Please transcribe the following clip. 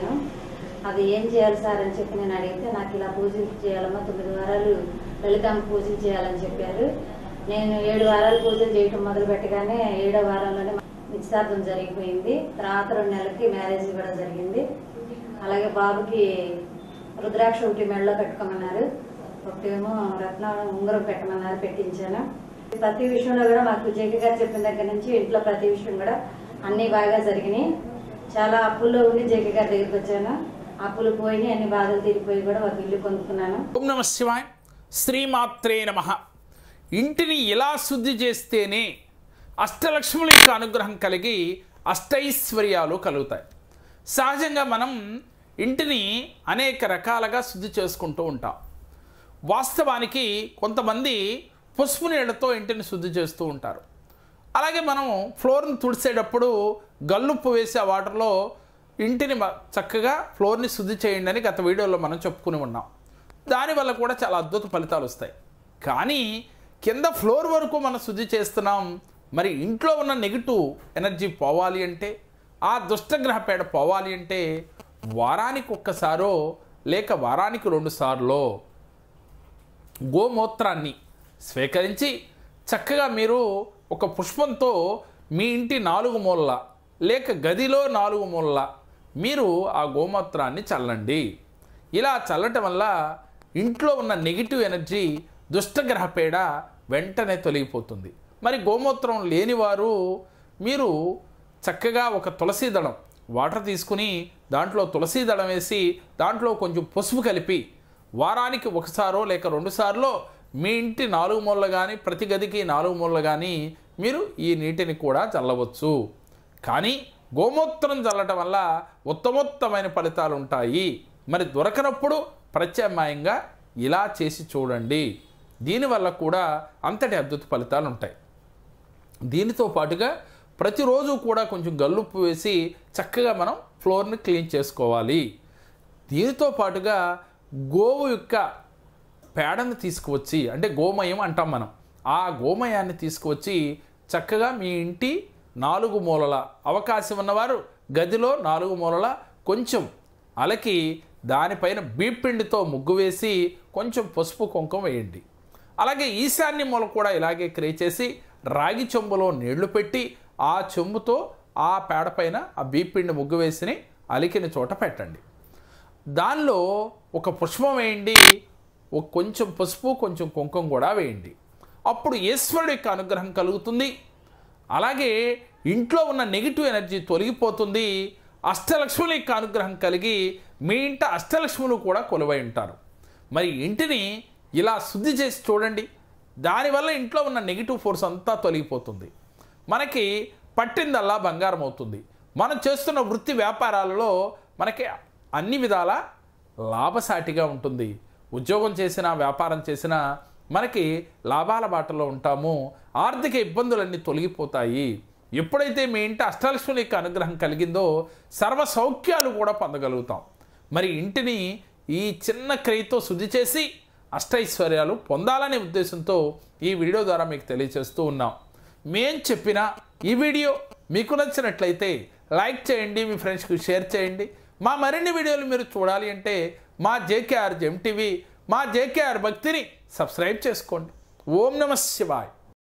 చేశాను అది ఏం చేయాలి సార్ అని చెప్పి నేను అడిగితే నాకు ఇలా పూజలు చేయాలమ్మా తొమ్మిది వారాలు లలితమ్మ పూజలు చేయాలని చెప్పారు నేను ఏడు వారాలు పూజలు చేయటం మొదలు పెట్టగానే ఏడో వారంలోనే నిశ్చితార్థం జరిగిపోయింది తర్వాత రెండు నెలలకి మ్యారేజ్ కూడా జరిగింది అలాగే బాబుకి రుద్రాక్ష ఒకటి మెడలో పెట్టుకోమన్నారు ఒకటేమో రత్న ఉంగరం పెట్టమన్నారు పెట్టించాను ప్రతి విషయంలో కూడా మాకు జేకే గారు చెప్పిన దగ్గర నుంచి ఇంట్లో ప్రతి విషయం కూడా అన్నీ బాగా జరిగినాయి చాలా అప్పుల్లో ఉండి జగ్గ గారి దగ్గరికి వచ్చాను అప్పులు పోయి అన్ని బాధలు తీరిపోయి కూడా ఒక ఇల్లు పొందుకున్నాను ఓం నమ శివాయ శ్రీమాత్రే నమ ఇంటిని ఎలా శుద్ధి చేస్తేనే అష్టలక్ష్ముల యొక్క అనుగ్రహం కలిగి అష్టైశ్వర్యాలు కలుగుతాయి సహజంగా మనం ఇంటిని అనేక రకాలుగా శుద్ధి చేసుకుంటూ ఉంటాం వాస్తవానికి కొంతమంది పసుపు నీళ్లతో ఇంటిని శుద్ధి చేస్తూ ఉంటారు అలాగే మనం ఫ్లోర్ని తుడిసేటప్పుడు గల్లుప్పు వేసే ఆ వాటర్లో ఇంటిని చక్కగా ఫ్లోర్ని శుద్ధి చేయండి అని గత వీడియోలో మనం చెప్పుకుని ఉన్నాం దానివల్ల కూడా చాలా అద్భుత ఫలితాలు వస్తాయి కానీ కింద ఫ్లోర్ వరకు మనం శుద్ధి చేస్తున్నాం మరి ఇంట్లో ఉన్న నెగిటివ్ ఎనర్జీ పోవాలి అంటే ఆ దుష్టగ్రహ పేడ పోవాలి అంటే వారానికి ఒక్కసారో లేక వారానికి రెండుసార్లో గోమూత్రాన్ని స్వీకరించి చక్కగా మీరు ఒక పుష్పంతో మీ ఇంటి నాలుగు మూలల లేక గదిలో నాలుగు మూలల మీరు ఆ గోమూత్రాన్ని చల్లండి ఇలా చల్లటం వల్ల ఇంట్లో ఉన్న నెగిటివ్ ఎనర్జీ దుష్టగ్రహ పేడ వెంటనే తొలగిపోతుంది మరి గోమూత్రం లేనివారు మీరు చక్కగా ఒక తులసి దళం వాటర్ తీసుకుని దాంట్లో తులసి దళం వేసి దాంట్లో కొంచెం పసుపు కలిపి వారానికి ఒకసారో లేక రెండుసార్లో మీ ఇంటి నాలుగు మూలలు కానీ ప్రతి గదికి నాలుగు మూలలు కానీ మీరు ఈ నీటిని కూడా చల్లవచ్చు కానీ గోమూత్రం చల్లటం వల్ల ఉత్తమోత్తమైన ఫలితాలు ఉంటాయి మరి దొరకనప్పుడు ప్రత్యామ్నాయంగా ఇలా చేసి చూడండి దీనివల్ల కూడా అంతటి అద్భుత ఫలితాలు ఉంటాయి దీనితో పాటుగా ప్రతిరోజు కూడా కొంచెం గల్లుప్పు వేసి చక్కగా మనం ఫ్లోర్ని క్లీన్ చేసుకోవాలి దీనితో పాటుగా గోవు యొక్క పేడను తీసుకువచ్చి అంటే గోమయం అంటాం మనం ఆ గోమయాన్ని తీసుకువచ్చి చక్కగా మీ ఇంటి నాలుగు మూలల అవకాశం ఉన్నవారు గదిలో నాలుగు మూలల కొంచెం అలకి దానిపైన బీపిండితో ముగ్గు వేసి కొంచెం పసుపు కుంకుమ వేయండి అలాగే ఈశాన్య మూల కూడా ఇలాగే క్రే చేసి రాగి చెంబులో నీళ్లు పెట్టి ఆ చెంబుతో ఆ పేడపైన ఆ బీపిండి ముగ్గు వేసిని అలికిన చోట పెట్టండి దానిలో ఒక పుష్పం వేయండి ఒక కొంచెం పసుపు కొంచెం కుంకుమ కూడా వేయండి అప్పుడు ఈశ్వరుడు యొక్క అనుగ్రహం కలుగుతుంది అలాగే ఇంట్లో ఉన్న నెగిటివ్ ఎనర్జీ తొలగిపోతుంది అష్టలక్ష్ముల యొక్క అనుగ్రహం కలిగి మీ ఇంట అష్టలక్ష్ములు కూడా కొలువై ఉంటారు మరి ఇంటిని ఇలా శుద్ధి చేసి చూడండి దానివల్ల ఇంట్లో ఉన్న నెగిటివ్ ఫోర్స్ అంతా తొలగిపోతుంది మనకి పట్టిందల్లా బంగారం అవుతుంది మనం చేస్తున్న వృత్తి వ్యాపారాలలో మనకి అన్ని విధాల లాభసాటిగా ఉంటుంది ఉద్యోగం చేసినా వ్యాపారం చేసినా మనకి లాభాల బాటలో ఉంటాము ఆర్థిక ఇబ్బందులన్నీ తొలగిపోతాయి ఎప్పుడైతే మీ ఇంటి అష్టలక్ష్మి యొక్క అనుగ్రహం కలిగిందో సర్వ సౌఖ్యాలు కూడా పొందగలుగుతాం మరి ఇంటిని ఈ చిన్న క్రియతో శుద్ధి చేసి అష్టైశ్వర్యాలు పొందాలనే ఉద్దేశంతో ఈ వీడియో ద్వారా మీకు తెలియచేస్తూ ఉన్నాం మేం చెప్పిన ఈ వీడియో మీకు నచ్చినట్లయితే లైక్ చేయండి మీ ఫ్రెండ్స్కి షేర్ చేయండి మా మరిన్ని వీడియోలు మీరు చూడాలి అంటే మా జేకేఆర్ టీవీ మా జేకేఆర్ భక్తిని సబ్స్క్రైబ్ చేసుకోండి ఓం నమ శివాయ్